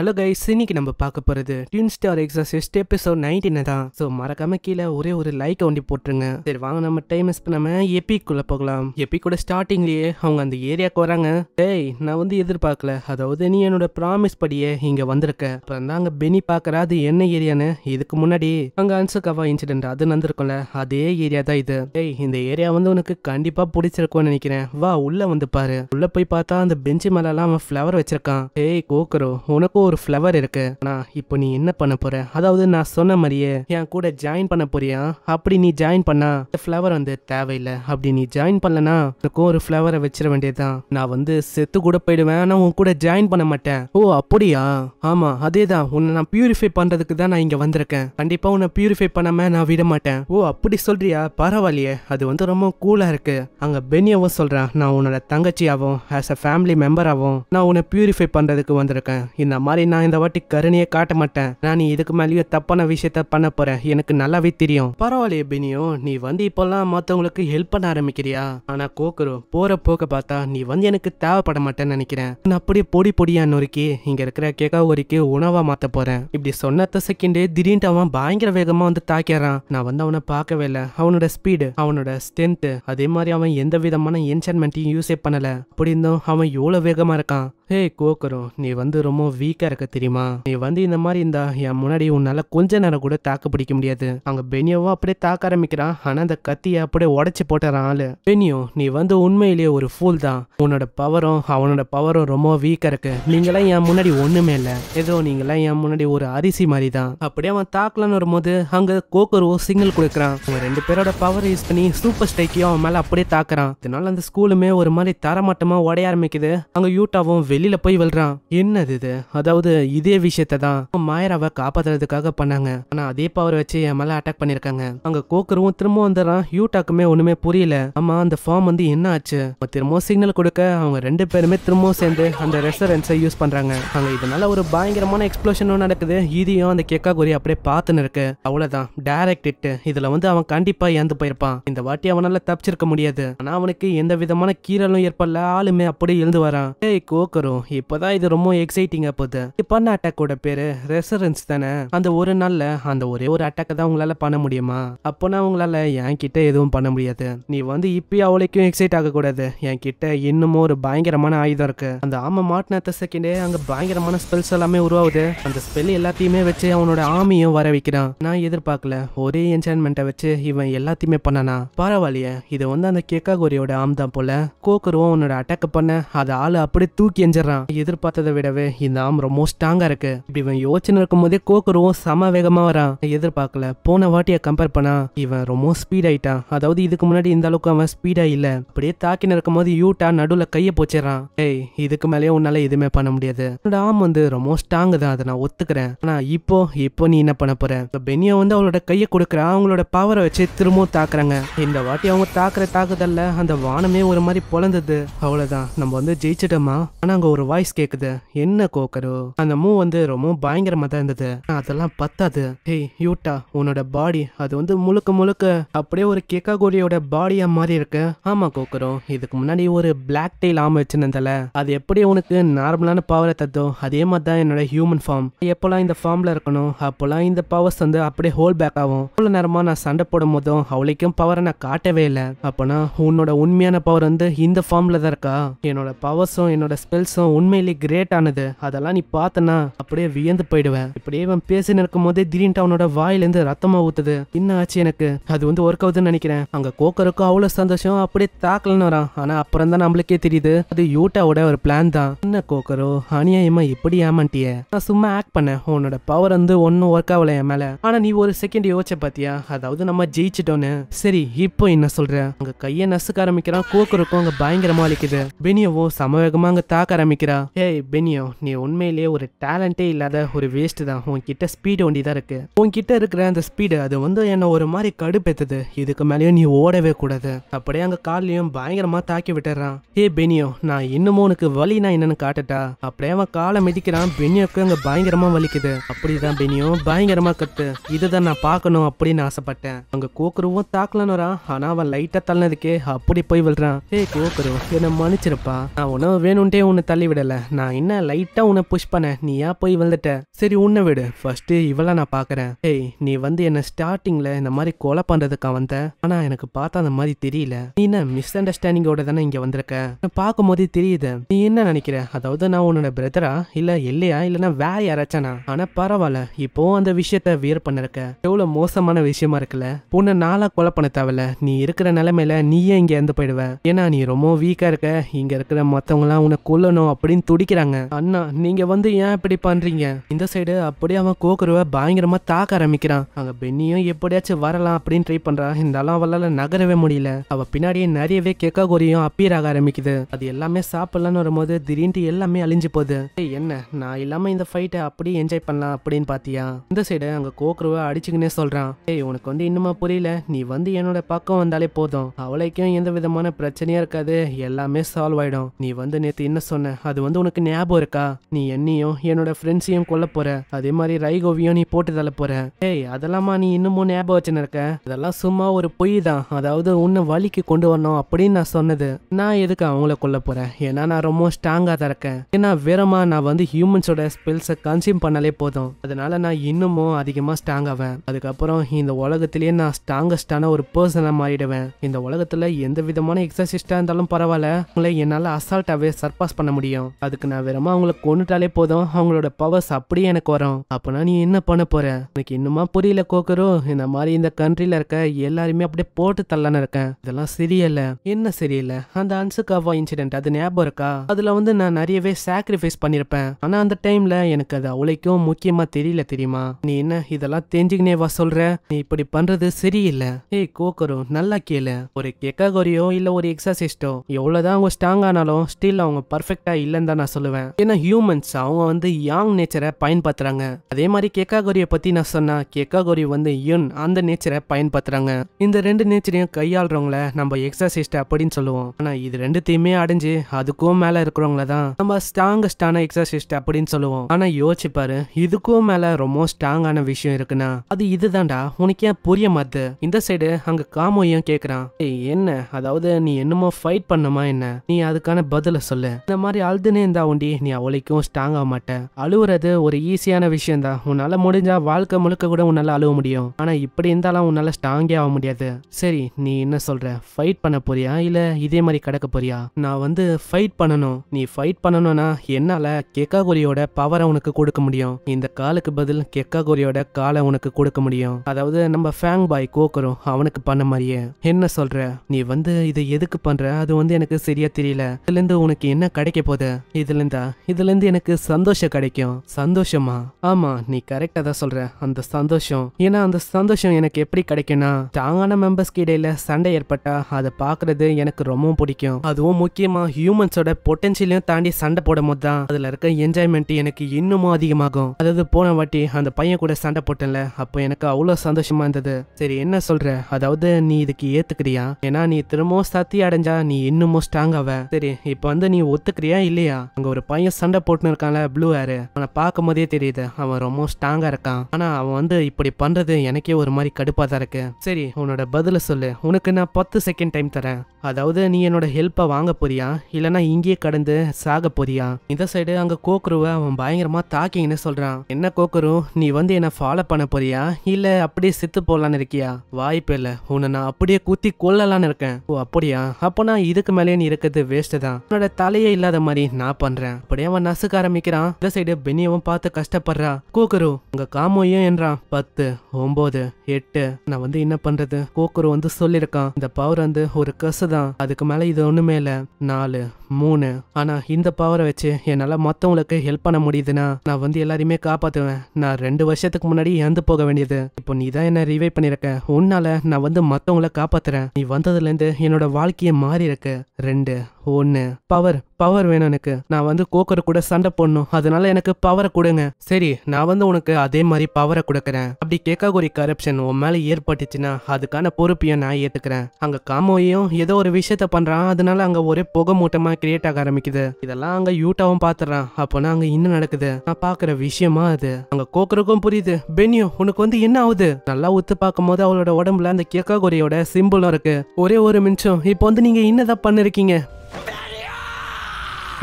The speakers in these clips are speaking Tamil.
ஹலோ கைஸ் இன்னைக்கு நம்ம பார்க்க போகிறது tune star exorcist episode nineteen தான் ஸோ மறக்காம கீழே ஒரே ஒரு லைக் ஒண்டி போட்டுருங்க சரி வாங்க நம்ம டைம் மிஸ் பண்ணாம எப்பிக்குள்ள போகலாம் எப்பி கூட ஸ்டார்டிங்லயே அவங்க அந்த ஏரியாவுக்கு வராங்க டேய் நான் வந்து எதிர்பார்க்கல அதாவது நீ என்னோட ப்ராமிஸ் படியே இங்க வந்திருக்க அப்புறம் தான் அங்கே பெனி பார்க்குற அது என்ன ஏரியான்னு இதுக்கு முன்னாடி அங்கே அன்சுகாவா இன்சிடென்ட் அது நடந்திருக்கும்ல அதே ஏரியா தான் இது டேய் இந்த ஏரியா வந்து உனக்கு கண்டிப்பா பிடிச்சிருக்கும்னு நினைக்கிறேன் வா உள்ள வந்து பாரு உள்ள போய் பார்த்தா அந்த பெஞ்சு மேலாம் அவன் ஃப்ளவர் வச்சிருக்கான் டேய் கோக்கரோ உனக்கும் ஒரு ஃப்ளவர் இருக்கு ஆனா இப்போ நீ என்ன பண்ண போற அதாவது நான் சொன்ன மாதிரியே என் கூட ஜாயின் பண்ண போறியா அப்படி நீ ஜாயின் பண்ணா இந்த ஃப்ளவர் வந்து தேவையில்லை அப்படி நீ ஜாயின் பண்ணலனா எனக்கும் ஒரு ஃப்ளவரை வச்சிட வேண்டியதுதான் நான் வந்து செத்து கூட போயிடுவேன் ஆனா உன் கூட ஜாயின் பண்ண மாட்டேன் ஓ அப்படியா ஆமா அதே தான் உன்னை நான் பியூரிஃபை பண்றதுக்கு தான் நான் இங்க வந்திருக்கேன் கண்டிப்பா உன்னை பியூரிஃபை பண்ணாம நான் விட மாட்டேன் ஓ அப்படி சொல்றியா பரவாயில்லையே அது வந்து ரொம்ப கூலா இருக்கு அங்க பெனியாவும் சொல்றேன் நான் உன்னோட தங்கச்சியாவும் ஆஸ் அ ஃபேமிலி மெம்பராகவும் நான் உன்னை பியூரிஃபை பண்றதுக்கு வந்திருக்கேன் இந்த மாதிரி மாதிரி நான் இந்த வாட்டி கருணையே காட்ட மாட்டேன் நான் நீ இதுக்கு மேலேயும் தப்பான விஷயத்த பண்ண போறேன் எனக்கு நல்லாவே தெரியும் பரவாயில்லையே பினியோ நீ வந்து இப்போல்லாம் மற்றவங்களுக்கு ஹெல்ப் பண்ண ஆரம்பிக்கிறியா ஆனா கோக்குரு போற போக்க பார்த்தா நீ வந்து எனக்கு தேவைப்பட மாட்டேன்னு நினைக்கிறேன் நான் அப்படியே பொடி பொடியா நொறுக்கி இங்க இருக்கிற கேக்கா ஒரிக்கு உணவா மாத்த போறேன் இப்படி சொன்னத்த செகண்டே திடீர்னு அவன் பயங்கர வேகமா வந்து தாக்கிறான் நான் வந்து அவனை பார்க்கவே இல்லை அவனோட ஸ்பீடு அவனோட ஸ்ட்ரென்த் அதே மாதிரி அவன் எந்த விதமான என்சன்மெண்ட்டையும் யூஸே பண்ணல அப்படி இருந்தும் அவன் எவ்வளவு வேகமா இருக்கான் ஹே கோக்கரும் நீ வந்து ரொம்ப வீக்காக இருக்க தெரியுமா நீ வந்து இந்த மாதிரி இந்த என் முன்னாடி உன்னால் கொஞ்ச நேரம் கூட தாக்கு பிடிக்க முடியாது அங்கே பெனியோவோ அப்படியே தாக்க ஆரம்பிக்கிறான் ஆனால் அந்த கத்தியை அப்படியே உடச்சு போட்டுறான் ஆளு பெனியோ நீ வந்து உண்மையிலேயே ஒரு ஃபூல் தான் உன்னோட பவரும் அவனோட பவரும் ரொம்ப வீக்காக இருக்கு நீங்களாம் என் முன்னாடி ஒன்றுமே இல்லை ஏதோ நீங்களாம் என் முன்னாடி ஒரு அரிசி மாதிரி தான் அப்படியே அவன் தாக்கலான்னு வரும்போது அங்கே கோக்கரோ சிங்கிள் கொடுக்குறான் அவன் ரெண்டு பேரோட பவர் யூஸ் பண்ணி சூப்பர் ஸ்ட்ரைக்கையும் அவன் மேலே அப்படியே தாக்குறான் இதனால அந்த ஸ்கூலுமே ஒரு மாதிரி தரமட்டமாக உடைய ஆரம்பிக்குது அங்கே யூட்டாவும் வெளியில போய் விழுறான் என்னது இது அதாவது இதே விஷயத்தான் தான் காப்பாத்துறதுக்காக பண்ணாங்க ஆனா அதே பவர் வச்சு என் மேல அட்டாக் பண்ணிருக்காங்க அங்க கோக்கரவும் திரும்ப வந்துடுறான் யூடாக்குமே ஒண்ணுமே புரியல ஆமா அந்த ஃபார்ம் வந்து என்ன ஆச்சு திரும்பவும் சிக்னல் கொடுக்க அவங்க ரெண்டு பேருமே திரும்பவும் சேர்ந்து அந்த ரெஸ்டாரன்ஸை யூஸ் பண்றாங்க அங்க இதனால ஒரு பயங்கரமான எக்ஸ்பிளோஷனும் நடக்குது இதையும் அந்த கெக்காகுரி அப்படியே பார்த்துன்னு இருக்கு அவ்வளவுதான் டைரக்ட் இட்டு இதுல வந்து அவன் கண்டிப்பா இறந்து போயிருப்பான் இந்த வாட்டி அவனால தப்பிச்சிருக்க முடியாது ஆனா அவனுக்கு எந்த விதமான கீரலும் ஏற்படல ஆளுமே அப்படியே எழுந்து வரான் ஏய் கோக்கரு வரும் இப்போதான் இது ரொம்ப எக்ஸைட்டிங்காக போகுது பண்ண அட்டாக்கோட பேரு ரெசரன்ஸ் தானே அந்த ஒரு நாள்ல அந்த ஒரே ஒரு அட்டாக்கை தான் உங்களால பண்ண முடியுமா அப்போனா உங்களால என் கிட்ட எதுவும் பண்ண முடியாது நீ வந்து இப்பயும் அவளைக்கும் எக்ஸைட் ஆகக்கூடாது என் கிட்ட இன்னமும் ஒரு பயங்கரமான ஆயுதம் இருக்கு அந்த ஆமை மாட்டின செகண்டே அங்க பயங்கரமான ஸ்பெல்ஸ் எல்லாமே உருவாகுது அந்த ஸ்பெல் எல்லாத்தையுமே வச்சு அவனோட ஆமையும் வர வைக்கிறான் நான் எதிர்பார்க்கல ஒரே என்ஜாய்மெண்ட்டை வச்சு இவன் எல்லாத்தையுமே பண்ணனா பரவாயில்லையே இது வந்து அந்த கேக்காகோரியோட ஆம் தான் போல கோக்கருவும் உன்னோட அட்டாக் பண்ண அதை ஆள் அப்படியே தூக்கி என்ஜாய் செஞ்சிடறான் எதிர்பார்த்ததை விடவே இந்த ஆம் ரொம்ப ஸ்ட்ராங்கா இருக்கு இப்படி இவன் யோசனை இருக்கும் போதே கோக்குருவும் சம வேகமா வரான் எதிர்பார்க்கல போன வாட்டியை கம்பேர் பண்ணா இவன் ரொம்ப ஸ்பீட் ஆயிட்டான் அதாவது இதுக்கு முன்னாடி இந்த அளவுக்கு அவன் ஸ்பீடா இல்ல அப்படியே தாக்கின இருக்கும் போது யூட்டா நடுவுல கையை போச்சிடறான் ஏய் இதுக்கு மேலேயே உன்னால எதுவுமே பண்ண முடியாது ஆம் வந்து ரொம்ப ஸ்ட்ராங் தான் அதை நான் ஒத்துக்கிறேன் ஆனா இப்போ இப்போ நீ என்ன பண்ண போற பெனியா வந்து அவளோட கையை கொடுக்குற அவங்களோட பவரை வச்சு திரும்பவும் தாக்குறாங்க இந்த வாட்டி அவங்க தாக்குற தாக்குதல்ல அந்த வானமே ஒரு மாதிரி பொழந்தது அவ்வளவுதான் நம்ம வந்து ஜெயிச்சிட்டோமா ஆனா அங்க ஒரு வாய்ஸ் கேக்குது என்ன கோக்கரு அந்த மூ வந்து ரொம்ப பயங்கரமா தான் இருந்தது அதெல்லாம் பத்தாது ஹேய் யூட்டா உன்னோட பாடி அது வந்து முழுக்க முழுக்க அப்படியே ஒரு கேக்காகோரியோட பாடியா மாதிரி இருக்கு ஆமா கோக்கரும் இதுக்கு முன்னாடி ஒரு பிளாக் டெய்ல் ஆம வச்சிருந்தல அது எப்படி உனக்கு நார்மலான பவரை தத்தோ அதே மாதிரி தான் என்னோட ஹியூமன் ஃபார்ம் எப்போல்லாம் இந்த ஃபார்ம்ல இருக்கணும் அப்போல்லாம் இந்த பவர்ஸ் வந்து அப்படியே ஹோல் பேக் ஆகும் இவ்வளோ நேரமா நான் சண்டை போடும் போதும் அவளைக்கும் பவரை நான் காட்டவே இல்லை அப்போனா உன்னோட உண்மையான பவர் வந்து இந்த ஃபார்ம்ல தான் இருக்கா என்னோட பவர்ஸும் என்னோட ஸ்பெல்ஸ் ரீல்ஸும் உண்மையிலே கிரேட் ஆனது அதெல்லாம் நீ பார்த்தனா அப்படியே வியந்து போயிடுவேன் இப்படியே இவன் பேசின்னு நிற்கும் போதே திடீர்னு அவனோட வாயிலேருந்து ரத்தமா ஊத்துது என்ன ஆச்சு எனக்கு அது வந்து ஒர்க் ஆகுதுன்னு நினைக்கிறேன் அங்க கோக்கருக்கும் அவ்வளவு சந்தோஷம் அப்படியே தாக்கலன்னு வரான் ஆனா அப்புறம் தான் நம்மளுக்கே தெரியுது அது யூட்டாவோட ஒரு பிளான் தான் என்ன கோக்கரோ அநியாயமா இப்படி ஏமாட்டிய நான் சும்மா ஆக்ட் பண்ணேன் உன்னோட பவர் வந்து ஒன்னும் ஒர்க் ஆகல என் மேல ஆனா நீ ஒரு செகண்ட் யோசிச்ச பாத்தியா அதாவது நம்ம ஜெயிச்சிட்டோன்னு சரி இப்போ என்ன சொல்ற அங்க கையை நசுக்க ஆரம்பிக்கிறான் கோக்கருக்கும் அங்க பயங்கரமா அழிக்குது பெனியவோ சமவேகமா அங்க தாக்க ஆரம்பிக்கிறா ஏய் பெனியோ நீ உண்மையிலேயே ஒரு டேலண்டே இல்லாத ஒரு வேஸ்ட் தான் உன்கிட்ட ஸ்பீடு வண்டிதான் தான் இருக்கு உன்கிட்ட இருக்கிற அந்த ஸ்பீடு அது வந்து என்ன ஒரு மாதிரி கடுப்பேத்துது இதுக்கு மேலேயும் நீ ஓடவே கூடாது அப்படியே அங்க கால்லயும் பயங்கரமா தாக்கி விட்டுறான் ஏ பெனியோ நான் இன்னும் உனக்கு வலினா என்னன்னு காட்டுட்டா அப்படியே அவன் காலை மிதிக்கிறான் பெனியோக்கு அங்க பயங்கரமா வலிக்குது அப்படிதான் பெனியோ பயங்கரமா கத்து இதுதான் நான் பார்க்கணும் அப்படின்னு ஆசைப்பட்டேன் அங்க கோக்குருவும் தாக்கலன்னு ஆனா அவன் லைட்டா தள்ளனதுக்கே அப்படி போய் விழுறான் ஏய் கோக்குரு என்ன மன்னிச்சிருப்பா நான் உணவு வேணும்ட்டே உன்னை தள்ளி விடல நான் என்ன லைட்டா உன்னை புஷ் பண்ண நீ ஏன் போய் வந்துட்ட சரி உன்னை விடு ஃபர்ஸ்ட் இவள நான் பாக்குறேன் ஏய் நீ வந்து என்ன ஸ்டார்டிங்ல இந்த மாதிரி கொலை பண்றதுக்கா வந்த ஆனா எனக்கு பார்த்தா அந்த மாதிரி தெரியல நீ என்ன மிஸ் அண்டர்ஸ்டாண்டிங்கோட தானே இங்க வந்திருக்க பார்க்கும் போதே தெரியுது நீ என்ன நினைக்கிற அதாவது நான் உன்னோட பிரதரா இல்ல இல்லையா இல்லைன்னா வேற யாராச்சானா ஆனா பரவாயில்ல இப்போ அந்த விஷயத்த வியர் பண்ணிருக்க எவ்வளவு மோசமான விஷயமா இருக்குல்ல உன்னை நாளா கொலை பண்ண தேவையில்ல நீ இருக்கிற நிலைமையில நீயே இங்க இருந்து போயிடுவ ஏன்னா நீ ரொம்ப வீக்கா இருக்க இங்க இருக்கிற மற்றவங்களாம் உன்னை கொல்லணும் பண்ணணும் அப்படின்னு துடிக்கிறாங்க அண்ணா நீங்க வந்து ஏன் இப்படி பண்றீங்க இந்த சைடு அப்படியே அவன் கோக்குருவை பயங்கரமா தாக்க ஆரம்பிக்கிறான் அங்க பெண்ணியும் எப்படியாச்சும் வரலாம் அப்படின்னு ட்ரை பண்றான் இருந்தாலும் அவளால நகரவே முடியல அவ பின்னாடியே நிறையவே கெக்காகோரியும் அப்பியர் ஆக ஆரம்பிக்குது அது எல்லாமே சாப்பிடலான்னு வரும்போது திடீர்னு எல்லாமே அழிஞ்சு போகுது என்ன நான் இல்லாம இந்த ஃபைட்டை அப்படியே என்ஜாய் பண்ணலாம் அப்படின்னு பாத்தியா இந்த சைடு அங்க கோக்குருவ அடிச்சுக்கினே சொல்றான் ஏய் உனக்கு வந்து இன்னுமா புரியல நீ வந்து என்னோட பக்கம் வந்தாலே போதும் அவளைக்கும் எந்த விதமான பிரச்சனையா இருக்காது எல்லாமே சால்வ் ஆயிடும் நீ வந்து நேத்து என்ன சொன்ன சொன்னேன் அது வந்து உனக்கு ஞாபகம் இருக்கா நீ என்னையும் என்னோட ஃப்ரெண்ட்ஸையும் கொல்ல போற அதே மாதிரி ரைகோவியும் நீ போட்டு தள்ள போற ஏய் அதெல்லாமா நீ இன்னமும் ஞாபகம் வச்சுன்னு இருக்க அதெல்லாம் சும்மா ஒரு பொய் தான் அதாவது உன்னை வழிக்கு கொண்டு வரணும் அப்படின்னு நான் சொன்னது நான் எதுக்கு அவங்கள கொல்ல போறேன் ஏன்னா நான் ரொம்ப ஸ்ட்ராங்கா தான் இருக்கேன் ஏன்னா வேறமா நான் வந்து ஹியூமன்ஸோட ஸ்பெல்ஸை கன்சியூம் பண்ணாலே போதும் அதனால நான் இன்னமும் அதிகமா ஸ்ட்ராங் ஆவேன் அதுக்கப்புறம் இந்த உலகத்திலேயே நான் ஸ்ட்ராங்கஸ்டான ஒரு பர்சனாக மாறிடுவேன் இந்த உலகத்துல எந்த விதமான எக்ஸசைஸ்டா இருந்தாலும் பரவாயில்ல உங்களை என்னால் அசால்ட்டாவே சர்பாஸ் பண்ண முடியும் முடியும் அதுக்கு நான் வெறுமா அவங்கள கொண்டுட்டாலே போதும் அவங்களோட பவர்ஸ் அப்படியே எனக்கு வரும் அப்போனா நீ என்ன பண்ண போற எனக்கு இன்னுமா புரியல கோக்கரோ இந்த மாதிரி இந்த கண்ட்ரில இருக்க எல்லாருமே அப்படியே போட்டு தள்ளான இருக்கேன் இதெல்லாம் சரியில்ல என்ன சரியில்ல அந்த அன்சுகாவா இன்சிடென்ட் அது ஞாபகம் இருக்கா அதுல வந்து நான் நிறையவே சாக்ரிஃபைஸ் பண்ணிருப்பேன் ஆனா அந்த டைம்ல எனக்கு அது அவ்வளோக்கும் முக்கியமா தெரியல தெரியுமா நீ என்ன இதெல்லாம் தெரிஞ்சுக்கினேவா சொல்ற நீ இப்படி பண்றது சரியில்லை ஏய் கோக்கரோ நல்லா கேளு ஒரு கெக்காகோரியோ இல்ல ஒரு எக்ஸசைஸ்டோ எவ்வளவுதான் அவங்க ஸ்ட்ராங் ஆனாலும் ஸ்டில் அவங்க பர்ஃபெக்ட் கரெக்டா இல்லைன்னு தான் நான் சொல்லுவேன் ஏன்னா ஹியூமன்ஸ் அவங்க வந்து யாங் நேச்சரை பயன்படுத்துறாங்க அதே மாதிரி கேக்காகோரியை பத்தி நான் சொன்னா கேக்காகோரி வந்து யுன் அந்த நேச்சரை பயன்படுத்துறாங்க இந்த ரெண்டு நேச்சரையும் கையாளுறவங்கள நம்ம எக்ஸசைஸ்ட் அப்படின்னு சொல்லுவோம் ஆனா இது ரெண்டுத்தையுமே அடைஞ்சு அதுக்கும் மேல இருக்கிறவங்கள தான் நம்ம ஸ்ட்ராங்கஸ்டான எக்ஸசைஸ்ட் அப்படின்னு சொல்லுவோம் ஆனா யோசிப்பாரு இதுக்கும் மேல ரொம்ப ஸ்ட்ராங்கான விஷயம் இருக்குன்னா அது இதுதான்டா உனக்கு ஏன் புரிய மாத்து இந்த சைடு அங்க காமோயும் கேக்குறான் என்ன அதாவது நீ என்னமோ ஃபைட் பண்ணுமா என்ன நீ அதுக்கான பதில சொல்லு இந்த மாதிரி மாதிரி அழுதுனே இருந்தா உண்டி நீ அவளைக்கும் ஸ்ட்ராங் ஆக மாட்டேன் அழுவுறது ஒரு ஈஸியான விஷயம் தான் உன்னால முடிஞ்சா வாழ்க்கை முழுக்க கூட உன்னால அழுவ முடியும் ஆனா இப்படி இருந்தாலும் உன்னால ஸ்ட்ராங்கே ஆக முடியாது சரி நீ என்ன சொல்ற ஃபைட் பண்ண போறியா இல்ல இதே மாதிரி கிடக்க போறியா நான் வந்து ஃபைட் பண்ணணும் நீ ஃபைட் பண்ணணும்னா என்னால கெக்காகோரியோட பவரை உனக்கு கொடுக்க முடியும் இந்த காலுக்கு பதில் கெக்காகோரியோட காலை உனக்கு கொடுக்க முடியும் அதாவது நம்ம ஃபேங் பாய் கோக்கரும் அவனுக்கு பண்ண மாதிரியே என்ன சொல்ற நீ வந்து இதை எதுக்கு பண்ற அது வந்து எனக்கு சரியா தெரியல இதுல இருந்து உனக்கு என்ன கிடைக்க கிடைக்க போது இதுல இருந்தா இதுல இருந்து எனக்கு சந்தோஷம் கிடைக்கும் சந்தோஷமா ஆமா நீ கரெக்டா தான் சொல்ற அந்த சந்தோஷம் ஏன்னா அந்த சந்தோஷம் எனக்கு எப்படி கிடைக்கும்னா ஸ்ட்ராங்கான மெம்பர்ஸ்க்கு இடையில சண்டை ஏற்பட்டா அதை பாக்குறது எனக்கு ரொம்பவும் பிடிக்கும் அதுவும் முக்கியமா ஹியூமன்ஸோட பொட்டன்சியலையும் தாண்டி சண்டை போடும் போது தான் அதுல இருக்க என்ஜாய்மெண்ட் எனக்கு இன்னமும் அதிகமாகும் அதாவது போன வாட்டி அந்த பையன் கூட சண்டை போட்டேன்ல அப்போ எனக்கு அவ்வளோ சந்தோஷமா இருந்தது சரி என்ன சொல்ற அதாவது நீ இதுக்கு ஏத்துக்கிறியா ஏன்னா நீ திரும்பவும் சத்தி அடைஞ்சா நீ இன்னமும் ஸ்ட்ராங் ஆவ சரி இப்போ வந்து நீ ஒத்துக்கிறியா பார்க்குறியா இல்லையா அங்க ஒரு பையன் சண்டை போட்டுன்னு இருக்கான்ல ப்ளூ ஹேரு அவனை பார்க்கும் போதே தெரியுது அவன் ரொம்ப ஸ்ட்ராங்கா இருக்கான் ஆனா அவன் வந்து இப்படி பண்றது எனக்கே ஒரு மாதிரி கடுப்பா தான் இருக்கு சரி உன்னோட பதில சொல்லு உனக்கு நான் பத்து செகண்ட் டைம் தரேன் அதாவது நீ என்னோட ஹெல்ப்பை வாங்க போறியா இல்லனா இங்கேயே கடந்து சாக போறியா இந்த சைடு அங்க கோக்குருவை அவன் பயங்கரமா தாக்கிங்கன்னு சொல்றான் என்ன கோக்குரு நீ வந்து என்ன ஃபாலோ பண்ண போறியா இல்ல அப்படியே செத்து போடலான்னு இருக்கியா வாய்ப்பு இல்லை உன்னை நான் அப்படியே குத்தி கொல்லலான்னு இருக்கேன் ஓ அப்படியா அப்போ நான் இதுக்கு மேலே நீ இருக்கிறது வேஸ்ட் தான் உன்னோட தலையே இல்லாத மாதிரி நான் பண்றேன் அப்படியே அவன் நசுக்க ஆரம்பிக்கிறான் இந்த சைடு பெனியவும் பார்த்து கஷ்டப்படுறா கோக்கரு உங்க காமோயும் என்றான் பத்து ஒன்பது எட்டு நான் வந்து என்ன பண்றது கோக்கரு வந்து சொல்லியிருக்கான் இந்த பவர் வந்து ஒரு கசு தான் அதுக்கு மேல இது ஒண்ணுமே இல்ல நாலு மூணு ஆனா இந்த பவரை வச்சு என்னால மத்தவங்களுக்கு ஹெல்ப் பண்ண முடியுதுன்னா நான் வந்து எல்லாரையுமே காப்பாத்துவேன் நான் ரெண்டு வருஷத்துக்கு முன்னாடி இறந்து போக வேண்டியது இப்போ நீ தான் என்ன ரிவைவ் பண்ணிருக்க உன்னால நான் வந்து மத்தவங்களை காப்பாத்துறேன் நீ வந்ததுல இருந்து என்னோட வாழ்க்கையை மாறி இருக்கு ரெண்டு ஒன்று பவர் பவர் வேணும் எனக்கு நான் வந்து கோக்கரை கூட சண்டை போடணும் அதனால எனக்கு பவரை கொடுங்க சரி நான் வந்து உனக்கு அதே மாதிரி பவரை கொடுக்குறேன் அப்படி கேக்காகுரி கரப்ஷன் உன் மேலே ஏற்பட்டுச்சுன்னா அதுக்கான பொறுப்பையும் நான் ஏற்றுக்கிறேன் அங்கே காமோயும் ஏதோ ஒரு விஷயத்த பண்ணுறான் அதனால அங்கே ஒரே புகை மூட்டமாக கிரியேட் ஆக ஆரம்பிக்குது இதெல்லாம் அங்கே யூட்டாவும் பார்த்துறான் அப்போனா அங்கே இன்னும் நடக்குது நான் பார்க்குற விஷயமா அது அங்கே கோக்கருக்கும் புரியுது பென்யோ உனக்கு வந்து என்ன ஆகுது நல்லா ஒத்து பார்க்கும் போது அவளோட உடம்புல அந்த கேக்காகுரியோட சிம்பிளும் இருக்கு ஒரே ஒரு நிமிஷம் இப்போ வந்து நீங்கள் என்னதான் பண்ணிருக்கீங்க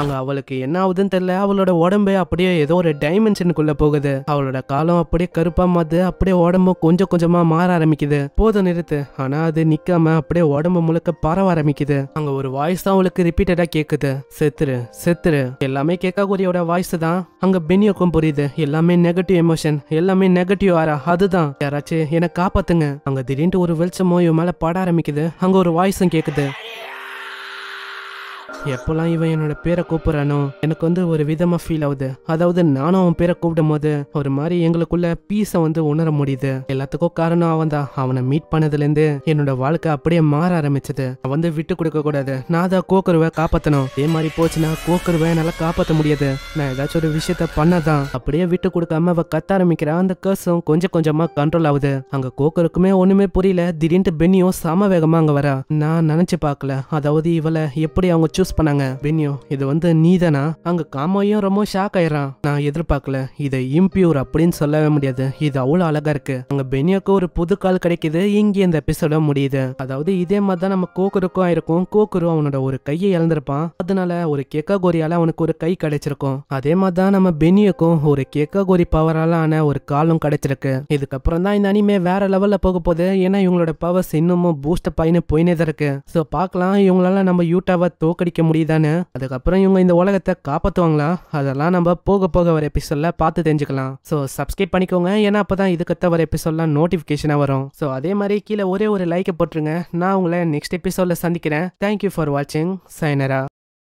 அங்கே அவளுக்கு என்ன ஆகுதுன்னு தெரியல அவளோட உடம்பே அப்படியே ஏதோ ஒரு டைமென்ஷனுக்குள்ளே போகுது அவளோட காலம் அப்படியே கருப்பாக மாத்து அப்படியே உடம்பு கொஞ்சம் கொஞ்சமாக மாற ஆரம்பிக்குது போதும் நிறுத்து ஆனால் அது நிற்காம அப்படியே உடம்பு முழுக்க பரவ ஆரம்பிக்குது அங்கே ஒரு வாய்ஸ் தான் அவளுக்கு ரிப்பீட்டடாக கேட்குது செத்துரு செத்துரு எல்லாமே கேட்கக்கூடியோட வாய்ஸ் தான் அங்கே பெனியோக்கும் புரியுது எல்லாமே நெகட்டிவ் எமோஷன் எல்லாமே நெகட்டிவ் ஆரா அதுதான் யாராச்சும் என்னை காப்பாத்துங்க அங்கே திடீர்னு ஒரு வெளிச்சமோ இவ மேலே பட ஆரம்பிக்குது அங்கே ஒரு வாய்ஸும் கேட்குது எப்போல்லாம் இவன் என்னோட பேரை கூப்பிடுறானோ எனக்கு வந்து ஒரு விதமா ஃபீல் ஆகுது அதாவது நானும் அவன் பேரை கூப்பிடும் போது ஒரு மாதிரி எங்களுக்குள்ள பீஸை வந்து உணர முடியுது எல்லாத்துக்கும் காரணம் அவன் தான் அவனை மீட் பண்ணதுல இருந்து என்னோட வாழ்க்கை அப்படியே மாற ஆரம்பிச்சது அவன் வந்து விட்டு கொடுக்க கூடாது நான் தான் கோக்கருவை காப்பாத்தணும் இதே மாதிரி போச்சுன்னா கோக்கருவை என்னால் காப்பாற்ற முடியாது நான் ஏதாச்சும் ஒரு விஷயத்த பண்ணதான் அப்படியே விட்டு கொடுக்காம அவ கத்த ஆரம்பிக்கிறான் அந்த கர்ஸும் கொஞ்சம் கொஞ்சமா கண்ட்ரோல் ஆகுது அங்க கோக்கருக்குமே ஒண்ணுமே புரியல திடீர்னு பெண்ணியும் சம வேகமா அங்க வரா நான் நினைச்சு பார்க்கல அதாவது இவளை எப்படி அவங்க சூஸ் பண்ணாங்க வின்யோ இது வந்து நீதானா அங்க காமோயும் ரொம்ப ஷாக் ஆயிரான் நான் எதிர்பார்க்கல இதை இம்பியூர் அப்படின்னு சொல்லவே முடியாது இது அவ்வளவு அழகா இருக்கு அங்க பெனியோக்கு ஒரு புது கால் கிடைக்குது இங்கே இந்த எபிசோட முடியுது அதாவது இதே மாதிரி தான் நம்ம கோக்குருக்கும் ஆயிருக்கும் கோக்குரு அவனோட ஒரு கையை இழந்திருப்பான் அதனால ஒரு கோரியால அவனுக்கு ஒரு கை கிடைச்சிருக்கும் அதே மாதிரி தான் நம்ம பெனியோக்கும் ஒரு கேக்காகோரி பவரால ஆன ஒரு காலும் கிடைச்சிருக்கு இதுக்கப்புறம் தான் இந்த அனிமே வேற லெவல்ல போக போகுது ஏன்னா இவங்களோட பவர்ஸ் இன்னமும் பூஸ்ட் பாயின்னு போயினே தான் இருக்கு சோ பாக்கலாம் இவங்களால நம்ம யூட்டாவை தோக்கடிக்க முடியுதான்னு அதுக்கப்புறம் இவங்க இந்த உலகத்தை காப்பாற்றுவாங்களா அதெல்லாம் நம்ம போக போக வர எபிசோடில் பார்த்து தெரிஞ்சுக்கலாம் ஸோ சப்ஸ்கிரைப் பண்ணிக்கோங்க ஏன்னா அப்போ தான் இதுக்கத்த வர எபிசோட்லாம் நோட்டிஃபிகேஷனாக வரும் ஸோ அதே மாதிரி கீழே ஒரே ஒரு லைக்கை போட்டுருங்க நான் உங்களை நெக்ஸ்ட் எபிசோடில் சந்திக்கிறேன் தேங்க்யூ ஃபார் வாட்சிங் சைனரா